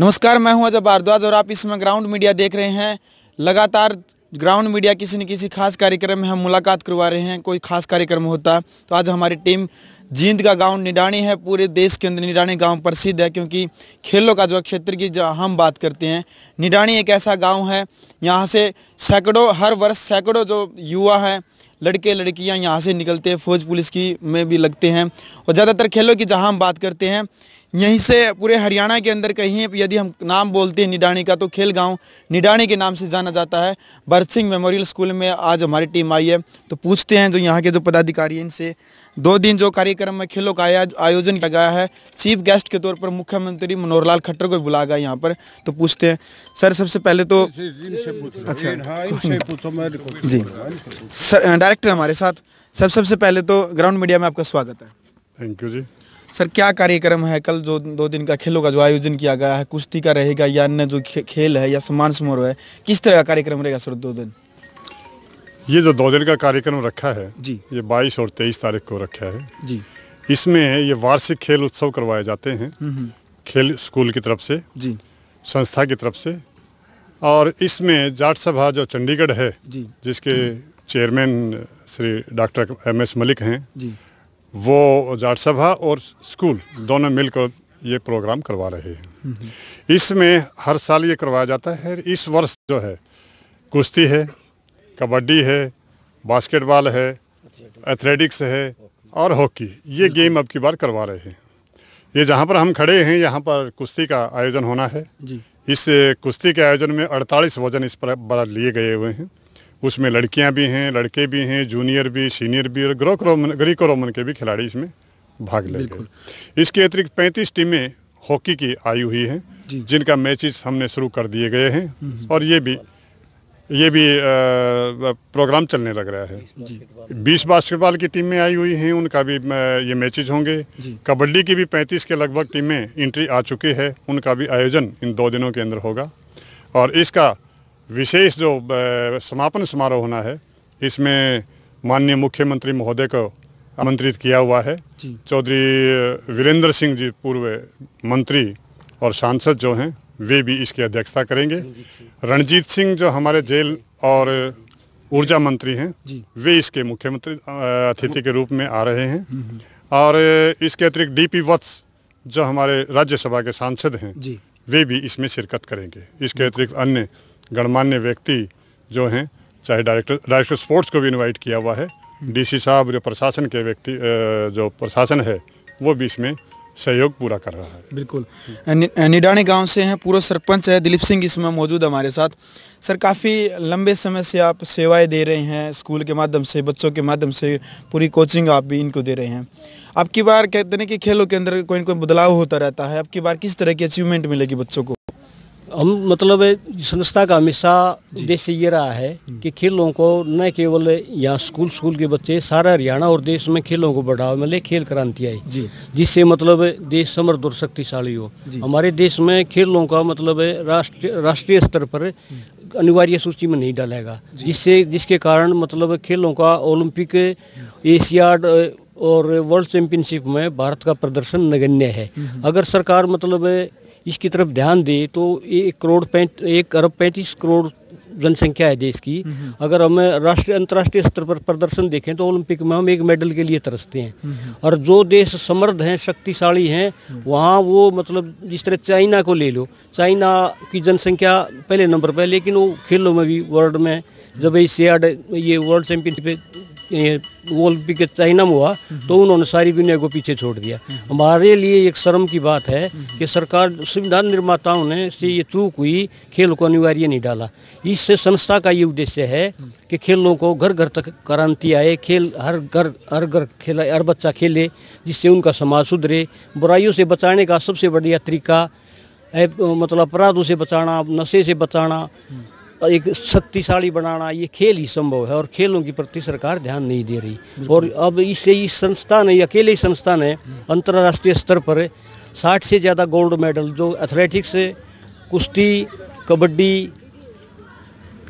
नमस्कार मैं हूं अजय भारद्वाज और आप इस समय ग्राउंड मीडिया देख रहे हैं लगातार ग्राउंड मीडिया किसी न किसी खास कार्यक्रम में हम मुलाकात करवा रहे हैं कोई खास कार्यक्रम होता तो आज हमारी टीम जींद का गांव निडानी है पूरे देश के अंदर निडानी गांव प्रसिद्ध है क्योंकि खेलों का जो क्षेत्र की जो हम बात करते हैं निडानी एक ऐसा गांव है यहाँ से सैकड़ों हर वर्ष सैकड़ों जो युवा हैं लड़के लड़कियां यहाँ से निकलते हैं फौज पुलिस की में भी लगते हैं और ज़्यादातर खेलों की जहाँ हम बात करते हैं यहीं से पूरे हरियाणा के अंदर कहीं यदि हम नाम बोलते हैं निडानी का तो खेल गांव निडानी के नाम से जाना जाता है भरत सिंह मेमोरियल स्कूल में आज हमारी टीम आई है तो पूछते हैं जो यहाँ के जो पदाधिकारी हैं इनसे दो दिन जो कार्य कार्यक्रम में खेलों का आयोजन किया गया है चीफ गेस्ट के तौर पर मुख्यमंत्री मनोहर लाल खट्टर को बुलाया गया यहाँ पर तो पूछते हैं सर सबसे पहले तो अच्छा हाँ, जी सर डायरेक्टर हमारे साथ सर सबसे पहले तो ग्राउंड मीडिया में आपका स्वागत है थैंक यू जी सर क्या कार्यक्रम है कल जो दो दिन का खेलों का जो आयोजन किया गया है कुश्ती का रहेगा या अन्य जो खेल है या सम्मान समारोह है किस तरह का कार्यक्रम रहेगा सर दो दिन ये जो दो दिन का कार्यक्रम रखा है जी ये 22 और 23 तारीख को रखा है जी इसमें ये वार्षिक खेल उत्सव करवाए जाते हैं हम्म, हम्म। खेल स्कूल की तरफ से जी संस्था की तरफ से और इसमें जाट सभा जो चंडीगढ़ है जी जिसके chairman Shri doctor M S Malik हैं जी वो जाट सभा और स्कूल दोनों मिलकर ये प्रोग्राम करवा रहे हैं हम्म, इसमें हर साल ये करवाया जाता है इस वर्ष जो है कुश्ती है कबड्डी है बास्केटबॉल है एथलेटिक्स है और हॉकी ये गेम अब की बार करवा रहे हैं ये जहाँ पर हम खड़े हैं यहाँ पर कुश्ती का आयोजन होना है जी। इस कुश्ती के आयोजन में 48 वजन इस पर बार लिए गए हुए हैं उसमें लड़कियाँ भी हैं लड़के भी हैं जूनियर भी सीनियर भी और ग्रोक रोमन ग्रीको रोमन के भी खिलाड़ी इसमें भाग ले गए इसके अतिरिक्त पैंतीस टीमें हॉकी की आई हुई हैं जिनका मैचेस हमने शुरू कर दिए गए हैं हम्म। और ये भी ये भी प्रोग्राम चलने लग रहा है बीस बास्केटबॉल की टीमें आई हुई हैं उनका भी ये मैचेज होंगे कबड्डी की भी पैंतीस के लगभग टीमें इंट्री आ चुकी है उनका भी आयोजन इन दो दिनों के अंदर होगा और इसका विशेष जो समापन समारोह होना है इसमें माननीय मुख्यमंत्री महोदय को आमंत्रित किया हुआ है चौधरी वीरेंद्र सिंह जी पूर्व मंत्री और सांसद जो हैं वे भी इसकी अध्यक्षता करेंगे रणजीत सिंह जो हमारे जेल और ऊर्जा मंत्री हैं वे इसके मुख्यमंत्री अतिथि के रूप में आ रहे हैं हम्म, हम्म। और इसके अतिरिक्त डीपी वत्स जो हमारे राज्यसभा के सांसद हैं वे भी इसमें शिरकत करेंगे इसके अतिरिक्त अन्य गणमान्य व्यक्ति जो हैं चाहे डायरेक्टर डायरेक्टर स्पोर्ट्स को भी इनवाइट किया हुआ है हम्म। डीसी साहब जो प्रशासन के व्यक्ति जो प्रशासन है वो भी इसमें सहयोग पूरा कर रहा है बिल्कुल निडानी गांव से हैं पूर्व सरपंच है दिलीप सिंह इसमें मौजूद हमारे साथ सर काफ़ी लंबे समय से आप सेवाएं दे रहे हैं स्कूल के माध्यम से बच्चों के माध्यम से पूरी कोचिंग आप भी इनको दे रहे हैं अब की बार कहते हैं कि खेलों के अंदर कोई ना कोई बदलाव होता रहता है अब की बार किस तरह की अचीवमेंट मिलेगी बच्चों को हम मतलब संस्था का हमेशा उद्देश्य ये रहा है हम्म। कि खेलों को न केवल यहाँ स्कूल स्कूल के बच्चे सारा हरियाणा और देश में खेलों को बढ़ावा मिले खेल क्रांति आई जिससे मतलब देश समृद्ध और शक्तिशाली हो हमारे देश में खेलों का मतलब राष्ट्रीय राष्ट्रीय स्तर पर हम्म। अनिवार्य सूची में नहीं डालेगा जिससे जिसके कारण मतलब खेलों का ओलंपिक हम्म। एशिया और वर्ल्ड चैंपियनशिप में भारत का प्रदर्शन नगण्य है अगर सरकार मतलब इसकी तरफ ध्यान दे तो एक करोड़ पैंत एक अरब पैंतीस करोड़ जनसंख्या है देश की अगर हम राष्ट्रीय अंतर्राष्ट्रीय स्तर पर प्रदर्शन देखें तो ओलंपिक में हम एक मेडल के लिए तरसते हैं और जो देश समर्थ हैं शक्तिशाली हैं हम्म। वहाँ वो मतलब जिस तरह चाइना को ले लो चाइना की जनसंख्या पहले नंबर पर लेकिन वो खेलों में भी वर्ल्ड में जब सियाड ये वर्ल्ड चैम्पियनशिप ओलंपिक के चाइना में हुआ तो उन्होंने सारी दुनिया को पीछे छोड़ दिया हमारे लिए एक शर्म की बात है कि सरकार संविधान निर्माताओं ने से ये चूक हुई खेल को अनिवार्य नहीं डाला इससे संस्था का ये उद्देश्य है कि खेलों को घर घर तक क्रांति आए खेल हर घर हर घर खेला हर बच्चा खेले जिससे उनका समाज सुधरे बुराइयों से बचाने का सबसे बढ़िया तरीका मतलब अपराधों से बचाना नशे से बचाना एक शक्तिशाली बनाना ये खेल ही संभव है और खेलों के प्रति सरकार ध्यान नहीं दे रही और अब इसे इस संस्थान है अकेले ही संस्थान है हम्म। अंतर्राष्ट्रीय स्तर पर साठ से ज़्यादा गोल्ड मेडल जो एथलेटिक्स कुश्ती कबड्डी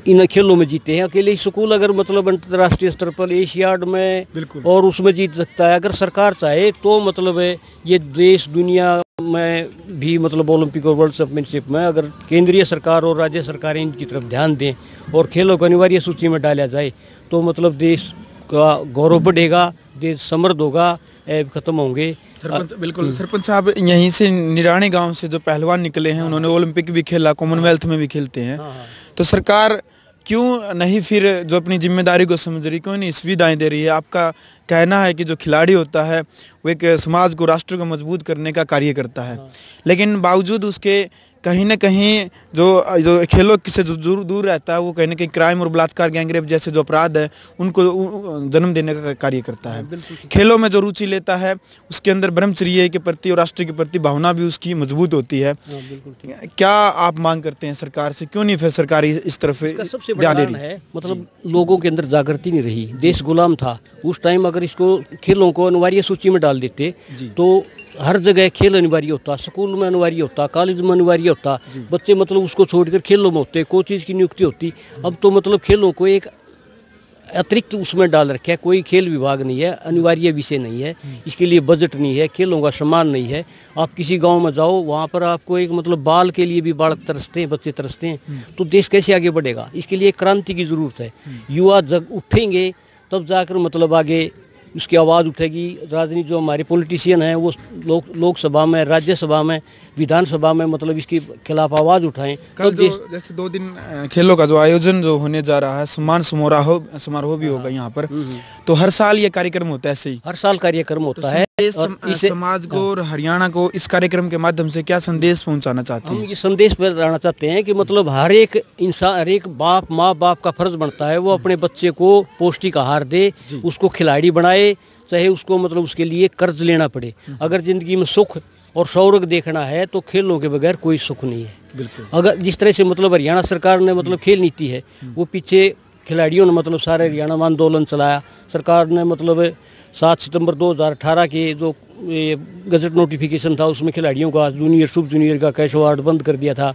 इन खेलों में जीते हैं अकेले ही स्कूल अगर मतलब अंतर्राष्ट्रीय स्तर पर एशियाड में और उसमें जीत सकता है अगर सरकार चाहे तो मतलब है ये देश दुनिया मैं भी मतलब ओलंपिक और वर्ल्ड चैंपियनशिप में अगर केंद्रीय सरकार और राज्य सरकारें इनकी तरफ ध्यान दें और खेलों को अनिवार्य सूची में डाला जाए तो मतलब देश का गौरव बढ़ेगा देश समृद्ध होगा ऐप खत्म होंगे सरपंच बिल्कुल हम्म। सरपंच साहब यहीं से निराणी गांव से जो पहलवान निकले हैं उन्होंने ओलंपिक भी खेला कॉमनवेल्थ में भी खेलते हैं हाँ, हाँ। तो सरकार क्यों नहीं फिर जो अपनी जिम्मेदारी को समझ रही क्यों नहीं सुविधाएँ दे रही है आपका कहना है कि जो खिलाड़ी होता है वो एक समाज को राष्ट्र को मजबूत करने का कार्य करता है हाँ। लेकिन बावजूद उसके कहीं ना कहीं जो जो खेलों से जो दूर दूर रहता है वो कहीं ना कहीं क्राइम और बलात्कार गैंगरेप जैसे जो अपराध है उनको जन्म देने का कार्य करता है खेलों में जो रुचि लेता है उसके अंदर ब्रह्मचर्य के प्रति और राष्ट्र के प्रति भावना भी उसकी मजबूत होती है हाँ, क्या आप मांग करते हैं सरकार से क्यों नहीं फिर सरकार इस तरफ सबसे ध्यान दे रही है मतलब लोगों के अंदर जागृति नहीं रही देश गुलाम था उस टाइम अगर इसको खेलों को अनिवार्य सूची में डाल देते तो हर जगह खेल अनिवार्य होता स्कूल में अनिवार्य होता कॉलेज में अनिवार्य होता बच्चे मतलब उसको छोड़कर खेलों में होते कोई चीज़ की नियुक्ति होती अब तो मतलब खेलों को एक अतिरिक्त उसमें डाल रखे है कोई खेल विभाग नहीं है अनिवार्य विषय नहीं है हम्म। इसके लिए बजट नहीं है खेलों का सम्मान नहीं है आप किसी गांव में जाओ वहाँ पर आपको एक मतलब बाल के लिए भी बालक तरसते हैं बच्चे तरसते हैं हम्म। तो देश कैसे आगे बढ़ेगा इसके लिए क्रांति की ज़रूरत है हम्म। युवा जब उठेंगे तब जाकर मतलब आगे उसकी आवाज़ उठेगी राजनीति जो हमारे पॉलिटिशियन हैं वो लोक लोकसभा में राज्यसभा में विधानसभा में मतलब इसके खिलाफ आवाज़ उठाएं कल तो जो तो जैसे दो दिन खेलों का जो आयोजन जो होने जा रहा है सम्मान समारोह समारोह भी होगा हाँ। यहाँ पर हम्म, हम्म। तो हर साल ये कार्यक्रम होता है ऐसे ही हर साल कार्यक्रम तो होता तो है इसे समाज को हाँ। और हरियाणा को इस कार्यक्रम के माध्यम से क्या संदेश पहुँचाना चाहते हैं ये संदेश पहुँचाना चाहते हैं कि मतलब हर एक इंसान हर एक बाप माँ बाप का फर्ज बनता है वो अपने बच्चे को पौष्टिक आहार दे उसको खिलाड़ी बनाए पड़े चाहे उसको मतलब उसके लिए कर्ज लेना पड़े अगर ज़िंदगी में सुख और सौरग देखना है तो खेलों के बगैर कोई सुख नहीं है बिल्कुल अगर जिस तरह से मतलब हरियाणा सरकार ने मतलब खेल नीति है वो पीछे खिलाड़ियों ने मतलब सारे हरियाणा में आंदोलन चलाया सरकार ने मतलब सात सितंबर 2018 के जो गजट नोटिफिकेशन था उसमें खिलाड़ियों का जूनियर सुप जूनियर का कैश अवार्ड बंद कर दिया था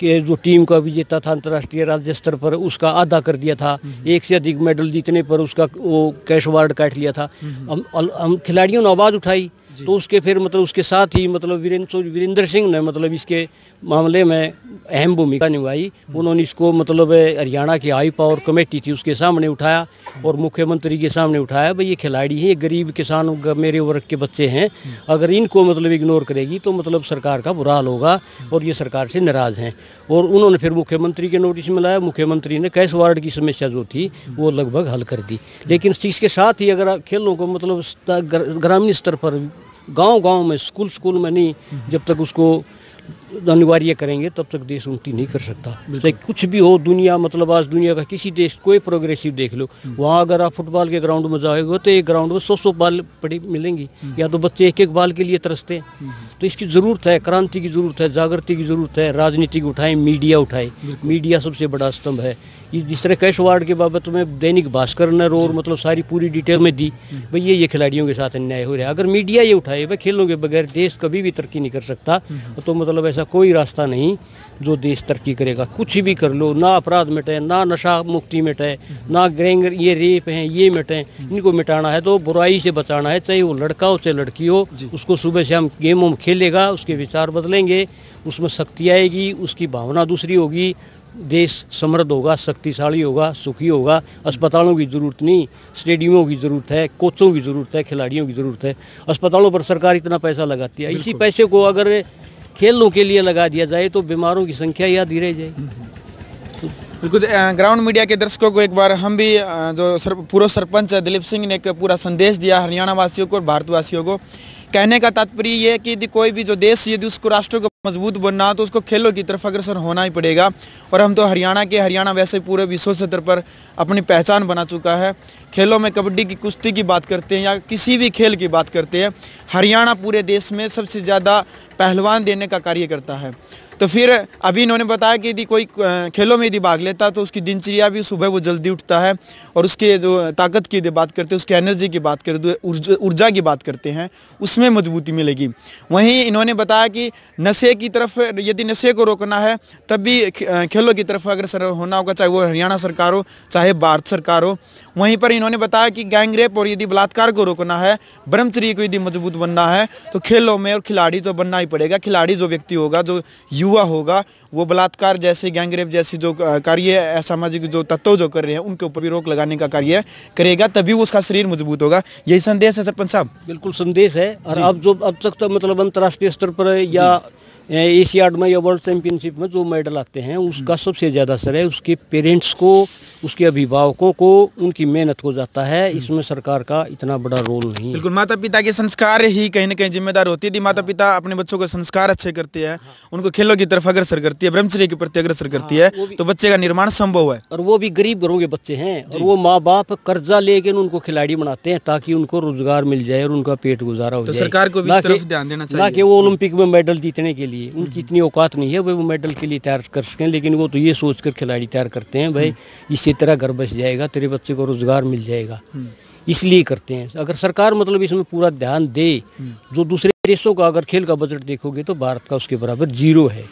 कि जो टीम का विजेता था अंतर्राष्ट्रीय राज्य स्तर पर उसका आधा कर दिया था हम्म। एक से अधिक मेडल जीतने पर उसका वो कैश अवार्ड काट लिया था हम्म। हम हम खिलाड़ियों ने आवाज़ उठाई तो उसके फिर मतलब उसके साथ ही मतलब वीरेंद्र वीरेंद्र सिंह ने मतलब इसके मामले में अहम भूमिका निभाई उन्होंने इसको मतलब हरियाणा की हाई पावर कमेटी थी उसके सामने उठाया और मुख्यमंत्री के सामने उठाया भाई ये खिलाड़ी हैं ये गरीब किसान मेरे वर्ग के बच्चे हैं अगर इनको मतलब इग्नोर करेगी तो मतलब सरकार का बुरा हाल होगा और ये सरकार से नाराज़ हैं और उन्होंने फिर मुख्यमंत्री के नोटिस में लाया मुख्यमंत्री ने कैश वार्ड की समस्या जो थी वो लगभग हल कर दी लेकिन इसके साथ ही अगर खेलों को मतलब ग्रामीण स्तर पर गांव गांव में स्कूल स्कूल में नहीं जब तक उसको अनिवार्य करेंगे तब तक देश उन्नति नहीं कर सकता चाहे कुछ भी हो दुनिया मतलब आज दुनिया का किसी देश कोई प्रोग्रेसिव देख लो हम्म। वहाँ अगर आप फुटबॉल के ग्राउंड में जाएंगे तो एक ग्राउंड में सौ सौ बाल पड़ी मिलेंगी हम्म। या तो बच्चे एक एक बाल के लिए तरसते हैं हम्म। तो इसकी ज़रूरत है क्रांति की ज़रूरत है जागृति की ज़रूरत है राजनीति उठाएं मीडिया उठाए मीडिया सबसे बड़ा स्तंभ है जिस तरह कैश वार्ड के बाबत में दैनिक भास्कर ने रोर मतलब सारी पूरी डिटेल में दी भाई ये ये खिलाड़ियों के साथ अन्याय हो रहा है अगर मीडिया ये उठाए भाई खेलों के बगैर देश कभी भी तरक्की नहीं कर सकता तो मतलब मतलब ऐसा कोई रास्ता नहीं जो देश तरक्की करेगा कुछ भी कर लो ना अपराध मिटे ना नशा मुक्ति मिटे ना गैंग ये रेप हैं ये मिटे इनको मिटाना है तो बुराई से बचाना है चाहे वो लड़का हो चाहे लड़की हो उसको सुबह से हम गेम वेम खेलेगा उसके विचार बदलेंगे उसमें शक्ति आएगी उसकी भावना दूसरी होगी देश समृद्ध होगा शक्तिशाली होगा सुखी होगा अस्पतालों की ज़रूरत नहीं स्टेडियमों की ज़रूरत है कोचों की ज़रूरत है खिलाड़ियों की ज़रूरत है अस्पतालों पर सरकार इतना पैसा लगाती है इसी पैसे को अगर खेलों के लिए लगा दिया जाए तो बीमारों की संख्या या धीरे जाए बिल्कुल ग्राउंड मीडिया के दर्शकों को एक बार हम भी जो सर, पूर्व सरपंच दिलीप सिंह ने एक पूरा संदेश दिया हरियाणा वासियों को और भारतवासियों को कहने का तात्पर्य ये कि यदि कोई भी जो देश यदि उसको राष्ट्र को मजबूत बनना हो तो उसको खेलों की तरफ अग्रसर होना ही पड़ेगा और हम तो हरियाणा के हरियाणा वैसे पूरे विश्व स्तर पर अपनी पहचान बना चुका है खेलों में कबड्डी की कुश्ती की बात करते हैं या किसी भी खेल की बात करते हैं हरियाणा पूरे देश में सबसे ज़्यादा पहलवान देने का कार्य करता है तो फिर अभी इन्होंने बताया कि यदि कोई खेलों में यदि भाग लेता तो उसकी दिनचर्या भी सुबह वो जल्दी उठता है और उसके जो ताकत की यदि बात करते हैं उसकी एनर्जी की बात करते ऊर्जा की बात करते हैं उसमें मजबूती मिलेगी वहीं इन्होंने बताया कि नशे की तरफ यदि नशे को रोकना है तब भी खेलों की तरफ सर होना होगा चाहे वो हरियाणा सरकार हो चाहे भारत सरकार हो वहीं पर इन्होंने बताया कि गैंगरेप और यदि बलात्कार को रोकना है ब्रह्मचर्य को यदि मजबूत बनना है तो खेलों में और खिलाड़ी तो बनना ही पड़ेगा खिलाड़ी जो व्यक्ति होगा जो यू हुआ होगा वो बलात्कार जैसे गैंगरेप जैसे जैसी जो कार्य असामाजिक जो तत्व जो कर रहे हैं उनके ऊपर भी रोक लगाने का कार्य करेगा तभी उसका शरीर मजबूत होगा यही संदेश है सरपंच साहब बिल्कुल संदेश है और अब जो अब तक तो मतलब अंतर्राष्ट्रीय स्तर पर या एशिया में या वर्ल्ड चैम्पियनशिप में जो मेडल आते हैं उसका हम्म। सबसे ज़्यादा श्रेय उसके पेरेंट्स को उसके अभिभावकों को उनकी मेहनत को जाता है हम्म। इसमें सरकार का इतना बड़ा रोल नहीं बिल्कुल माता पिता के संस्कार ही कहीं ना कहीं जिम्मेदार होती है यदि माता पिता अपने बच्चों के संस्कार अच्छे करते हैं हाँ। उनको खेलों की तरफ अग्रसर करती है ब्रह्मचर्य के प्रति अग्रसर हाँ, करती हाँ, है तो बच्चे का निर्माण संभव है और वो भी गरीब घरों के बच्चे हैं और वो माँ बाप कर्जा लेके उनको खिलाड़ी बनाते हैं ताकि उनको रोजगार मिल जाए और उनका पेट गुजारा हो तो जाए सरकार को ध्यान देना चाहिए ना कि वो ओलंपिक में मेडल जीतने के लिए लिए हम्म, उनकी हम्म। इतनी औकात नहीं है वह वो मेडल के लिए तैयार कर सकें लेकिन वो तो ये सोच कर खिलाड़ी तैयार करते हैं भाई हम्म। इसी तरह घर बस जाएगा तेरे बच्चे को रोज़गार मिल जाएगा इसलिए करते हैं अगर सरकार मतलब इसमें पूरा ध्यान दे जो दूसरे देशों का अगर खेल का बजट देखोगे तो भारत का उसके बराबर जीरो है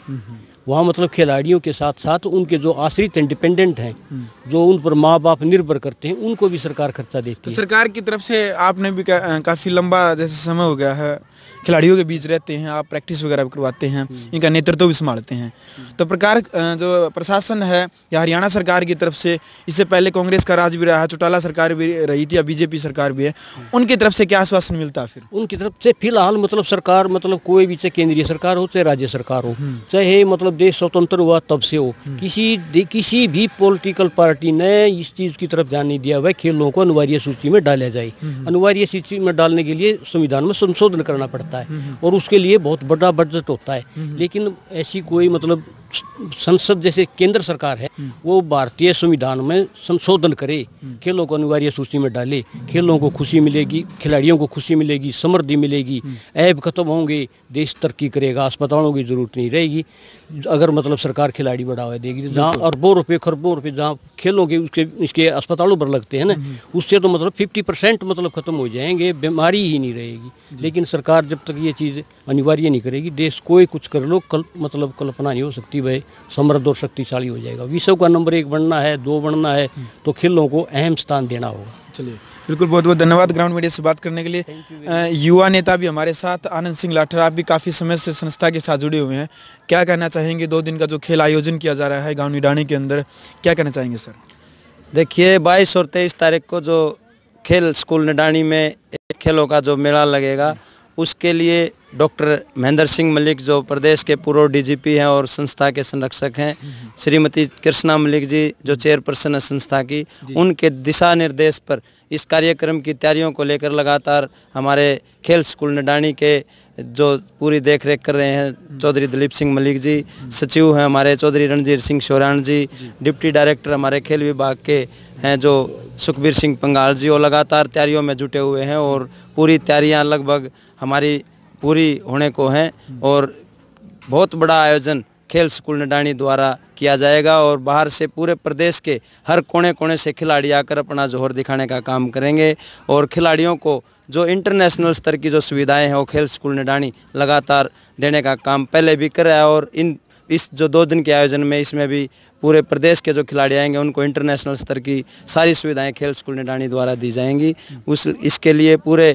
वहाँ मतलब खिलाड़ियों के साथ साथ उनके जो आश्रित हैं डिपेंडेंट हम्म। हैं जो उन पर माँ बाप निर्भर करते हैं उनको भी सरकार खर्चा देती तो है सरकार की तरफ से आपने भी का, काफ़ी लंबा जैसे समय हो गया है खिलाड़ियों के बीच रहते हैं आप प्रैक्टिस वगैरह करवाते हैं हम्म। इनका नेतृत्व भी संभालते हैं हम्म। तो प्रकार जो प्रशासन है या हरियाणा सरकार की तरफ से इससे पहले कांग्रेस का राज भी रहा चौटाला सरकार भी रही थी या बीजेपी सरकार भी है उनकी तरफ से क्या आश्वासन मिलता है फिर उनकी तरफ से फिलहाल मतलब सरकार मतलब कोई भी चाहे केंद्रीय सरकार हो चाहे राज्य सरकार हो चाहे मतलब जब मतलब देश स्वतंत्र हुआ तब से हो हम्म। किसी किसी भी पॉलिटिकल पार्टी ने इस चीज़ की तरफ ध्यान नहीं दिया हुआ खेलों को अनिवार्य सूची में डाला जाए हम्म, हम्म। अनिवार्य सूची में डालने के लिए संविधान में संशोधन करना पड़ता है और उसके लिए बहुत बड़ा बजट होता है लेकिन ऐसी कोई मतलब संसद जैसे केंद्र सरकार है हम्म। वो भारतीय संविधान में संशोधन करे हम्म। खेलों को अनिवार्य सूची में डाले खेलों को खुशी मिलेगी खिलाड़ियों को खुशी मिलेगी समृद्धि मिलेगी हम्म। ऐब खत्म होंगे देश तरक्की करेगा अस्पतालों की जरूरत नहीं रहेगी अगर मतलब सरकार खिलाड़ी बढ़ावा देगी तो जहाँ अरबों रुपये खरबों रुपये जहाँ खेलों के उसके इसके अस्पतालों पर लगते हैं ना हम्म, हम्म। उससे तो मतलब फिफ्टी परसेंट मतलब ख़त्म हो जाएंगे बीमारी ही नहीं रहेगी लेकिन सरकार जब तक ये चीज़ अनिवार्य नहीं करेगी देश कोई कुछ कर लो कल मतलब कल्पना नहीं हो सकती भाई समृद्ध और शक्तिशाली हो जाएगा विश्व का नंबर एक बनना है दो बनना है हम्म। तो खेलों को अहम स्थान देना होगा चलिए बिल्कुल बहुत बहुत धन्यवाद ग्राउंड मीडिया से बात करने के लिए युवा नेता भी हमारे साथ आनंद सिंह लाठर आप भी काफ़ी समय से संस्था के साथ जुड़े हुए हैं क्या कहना चाहेंगे दो दिन का जो खेल आयोजन किया जा रहा है गाँव निडाणी के अंदर क्या कहना चाहेंगे सर देखिए बाईस और तेईस तारीख को जो खेल स्कूल निडाणी में खेलों का जो मेला लगेगा उसके लिए डॉक्टर महेंद्र सिंह मलिक जो प्रदेश के पूर्व डीजीपी हैं और संस्था के संरक्षक हैं हम्म, हम्म। श्रीमती कृष्णा मलिक जी जो चेयरपर्सन है संस्था की उनके दिशा निर्देश पर इस कार्यक्रम की तैयारियों को लेकर लगातार हमारे खेल स्कूल नडानी के जो पूरी देख रेख कर रहे हैं चौधरी दिलीप सिंह मलिक जी सचिव हैं हमारे चौधरी रणजीत सिंह शोरान जी डिप्टी डायरेक्टर हमारे खेल विभाग के हैं जो सुखबीर सिंह पंगाल जी वो लगातार तैयारियों में जुटे हुए हैं और पूरी तैयारियां लगभग हमारी पूरी होने को हैं और बहुत बड़ा आयोजन खेल स्कूल नडानी द्वारा किया जाएगा और बाहर से पूरे प्रदेश के हर कोने कोने से खिलाड़ी आकर अपना जोहर दिखाने का काम करेंगे और खिलाड़ियों को जो इंटरनेशनल स्तर की जो सुविधाएं हैं वो खेल स्कूल नडानी लगातार देने का काम पहले भी कर रहा है और इन इस जो दो दिन के आयोजन में इसमें भी पूरे प्रदेश के जो खिलाड़ी आएंगे उनको इंटरनेशनल स्तर की सारी सुविधाएँ खेल स्कूल निडानी द्वारा दी जाएंगी उस इसके लिए पूरे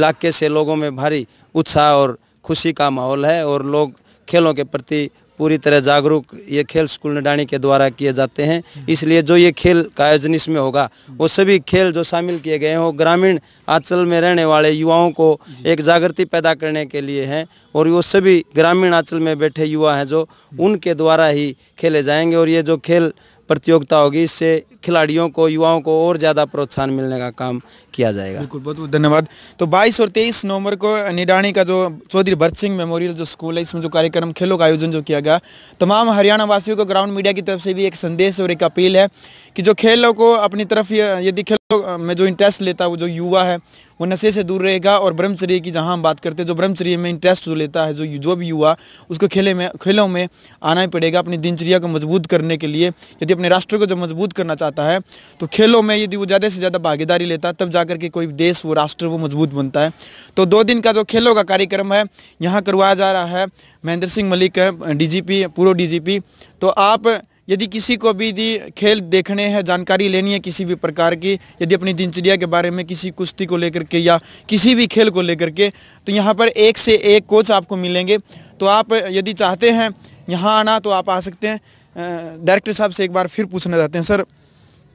इलाके से लोगों में भारी उत्साह और खुशी का माहौल है और लोग खेलों के प्रति पूरी तरह जागरूक ये खेल स्कूल निडानी के द्वारा किए जाते हैं इसलिए जो ये खेल का आयोजन इसमें होगा वो सभी खेल जो शामिल किए गए हैं वो ग्रामीण आंचल में रहने वाले युवाओं को एक जागृति पैदा करने के लिए हैं और वो सभी ग्रामीण आंचल में बैठे युवा हैं जो उनके द्वारा ही खेले जाएंगे और ये जो खेल प्रतियोगिता होगी इससे खिलाड़ियों को युवाओं को और ज़्यादा प्रोत्साहन मिलने का काम किया जाएगा बिल्कुल बहुत बहुत धन्यवाद तो 22 और 23 नवंबर को निडाणी का जो चौधरी भरत सिंह मेमोरियल जो स्कूल है इसमें जो कार्यक्रम खेलों का आयोजन जो किया गया तमाम हरियाणा वासियों को ग्राउंड मीडिया की तरफ से भी एक संदेश और एक अपील है कि जो खेलों को अपनी तरफ यदि खेल तो में जो इंटरेस्ट लेता है वो जो युवा है वो नशे से दूर रहेगा और ब्रह्मचर्य की जहाँ हम बात करते हैं जो ब्रह्मचर्य में इंटरेस्ट जो लेता है जो जो भी युवा उसको खेले में खेलों में आना ही पड़ेगा अपनी दिनचर्या को मजबूत करने के लिए यदि अपने राष्ट्र को जब मजबूत करना चाहता है तो खेलों में यदि वो ज़्यादा से ज़्यादा भागीदारी लेता तब जा के कोई देश वो राष्ट्र वो मजबूत बनता है तो दो दिन का जो खेलों का कार्यक्रम है यहाँ करवाया जा रहा है महेंद्र सिंह मलिक है डी पूर्व डी तो आप यदि किसी को भी यदि खेल देखने हैं जानकारी लेनी है किसी भी प्रकार की यदि अपनी दिनचर्या के बारे में किसी कुश्ती को लेकर के या किसी भी खेल को लेकर के तो यहाँ पर एक से एक कोच आपको मिलेंगे तो आप यदि चाहते हैं यहाँ आना तो आप आ सकते हैं डायरेक्टर साहब से एक बार फिर पूछना चाहते हैं सर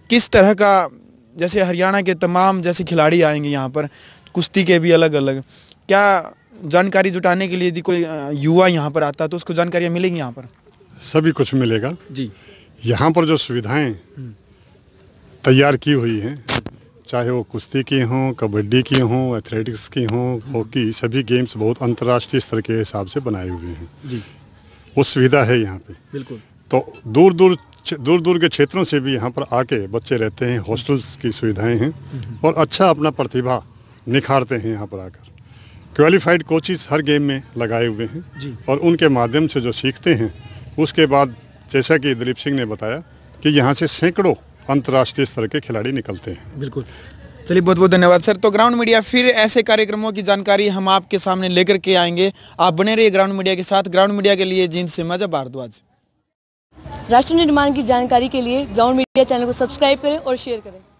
किस तरह का जैसे हरियाणा के तमाम जैसे खिलाड़ी आएंगे यहाँ पर कुश्ती के भी अलग अलग क्या जानकारी जुटाने के लिए यदि कोई युवा यहाँ पर आता है तो उसको जानकारियाँ मिलेंगी यहाँ पर सभी कुछ मिलेगा जी यहाँ पर जो सुविधाएं तैयार की हुई हैं चाहे वो कुश्ती की हों कबड्डी की हों एथलेटिक्स की हों हॉकी सभी गेम्स बहुत अंतर्राष्ट्रीय स्तर के हिसाब से बनाए हुए हैं जी वो सुविधा है यहाँ पे बिल्कुल तो दूर दूर दूर दूर के क्षेत्रों से भी यहाँ पर आके बच्चे रहते हैं हॉस्टल्स की सुविधाएं हैं हम्म। और अच्छा अपना प्रतिभा निखारते हैं यहाँ पर आकर क्वालिफाइड कोचिज हर गेम में लगाए हुए हैं और उनके माध्यम से जो सीखते हैं उसके बाद जैसा कि दिलीप सिंह ने बताया कि यहाँ से सैकड़ों अंतर्राष्ट्रीय स्तर के खिलाड़ी निकलते हैं बिल्कुल चलिए बहुत बहुत धन्यवाद सर तो ग्राउंड मीडिया फिर ऐसे कार्यक्रमों की जानकारी हम आपके सामने लेकर के आएंगे आप बने रहिए ग्राउंड मीडिया के साथ ग्राउंड मीडिया के लिए जींद से मजा भारद्वाज राष्ट्र निर्माण की जानकारी के लिए ग्राउंड मीडिया चैनल को सब्सक्राइब करें और शेयर करें